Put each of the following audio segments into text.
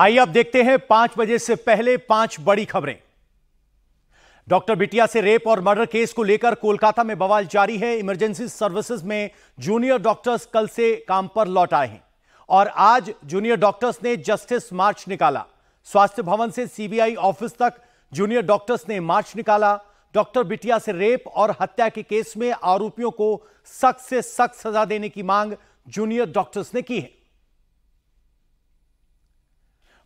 आइए अब देखते हैं पांच बजे से पहले पांच बड़ी खबरें डॉक्टर बिटिया से रेप और मर्डर केस को लेकर कोलकाता में बवाल जारी है इमरजेंसी सर्विसेज में जूनियर डॉक्टर्स कल से काम पर लौट आए हैं और आज जूनियर डॉक्टर्स ने जस्टिस मार्च निकाला स्वास्थ्य भवन से सीबीआई ऑफिस तक जूनियर डॉक्टर्स ने मार्च निकाला डॉक्टर बिटिया से रेप और हत्या के केस में आरोपियों को सख्त से सख्त सजा देने की मांग जूनियर डॉक्टर्स ने की है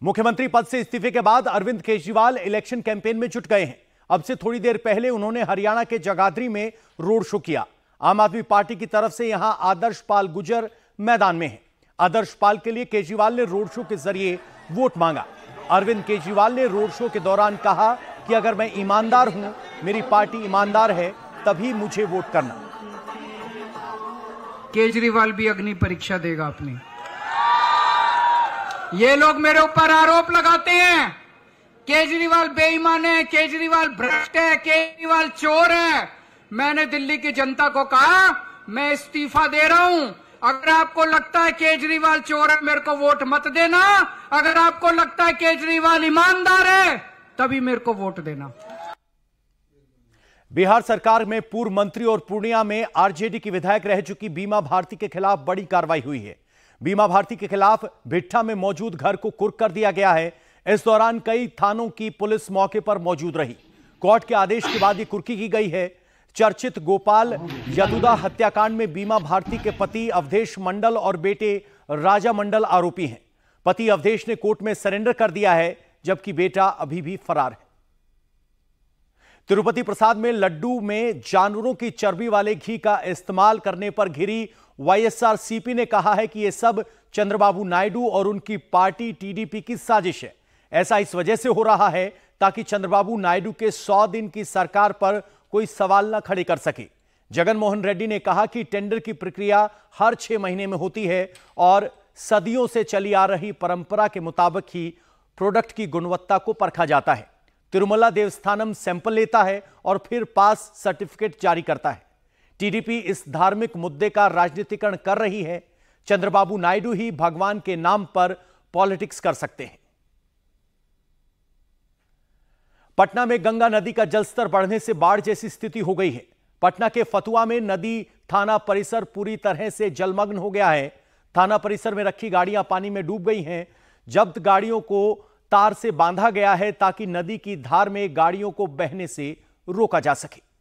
मुख्यमंत्री पद से इस्तीफे के बाद अरविंद केजरीवाल इलेक्शन कैंपेन में जुट गए हैं अब से थोड़ी देर पहले उन्होंने हरियाणा के जगाधरी में रोड शो किया आम आदमी पार्टी की तरफ से यहां आदर्श पाल गुजर मैदान में है आदर्श पाल के लिए केजरीवाल ने रोड शो के जरिए वोट मांगा अरविंद केजरीवाल ने रोड शो के दौरान कहा कि अगर मैं ईमानदार हूं मेरी पार्टी ईमानदार है तभी मुझे वोट करना केजरीवाल भी अग्नि परीक्षा देगा अपनी ये लोग मेरे ऊपर आरोप लगाते हैं केजरीवाल बेईमान है केजरीवाल भ्रष्ट है केजरीवाल चोर है मैंने दिल्ली की जनता को कहा मैं इस्तीफा दे रहा हूं अगर आपको लगता है केजरीवाल चोर है मेरे को वोट मत देना अगर आपको लगता है केजरीवाल ईमानदार है तभी मेरे को वोट देना बिहार सरकार में पूर्व मंत्री और पूर्णिया में आरजेडी की विधायक रह चुकी बीमा भारती के खिलाफ बड़ी कार्रवाई हुई है बीमा भारती के खिलाफ भिट्ठा में मौजूद घर को कुर्क कर दिया गया है इस दौरान कई थानों की पुलिस मौके पर मौजूद रही कोर्ट के आदेश के बाद ये कुर्की की गई है चर्चित गोपाल यदुदा हत्याकांड में बीमा भारती के पति अवधेश मंडल और बेटे राजा मंडल आरोपी हैं पति अवधेश ने कोर्ट में सरेंडर कर दिया है जबकि बेटा अभी भी फरार है तिरुपति प्रसाद में लड्डू में जानवरों की चर्बी वाले घी का इस्तेमाल करने पर घिरी वाईएसआरसीपी ने कहा है कि यह सब चंद्रबाबू नायडू और उनकी पार्टी टीडीपी की साजिश है ऐसा इस वजह से हो रहा है ताकि चंद्रबाबू नायडू के 100 दिन की सरकार पर कोई सवाल न खड़े कर सके जगनमोहन रेड्डी ने कहा कि टेंडर की प्रक्रिया हर छह महीने में होती है और सदियों से चली आ रही परंपरा के मुताबिक ही प्रोडक्ट की गुणवत्ता को परखा जाता है तिरुमला देवस्थानम सैंपल लेता है और फिर पास सर्टिफिकेट जारी करता है टीडीपी इस धार्मिक मुद्दे का राजनीतिकरण कर रही है चंद्रबाबू नायडू ही भगवान के नाम पर पॉलिटिक्स कर सकते हैं पटना में गंगा नदी का जलस्तर बढ़ने से बाढ़ जैसी स्थिति हो गई है पटना के फतुआ में नदी थाना परिसर पूरी तरह से जलमग्न हो गया है थाना परिसर में रखी गाड़ियां पानी में डूब गई हैं जब्त गाड़ियों को तार से बांधा गया है ताकि नदी की धार में गाड़ियों को बहने से रोका जा सके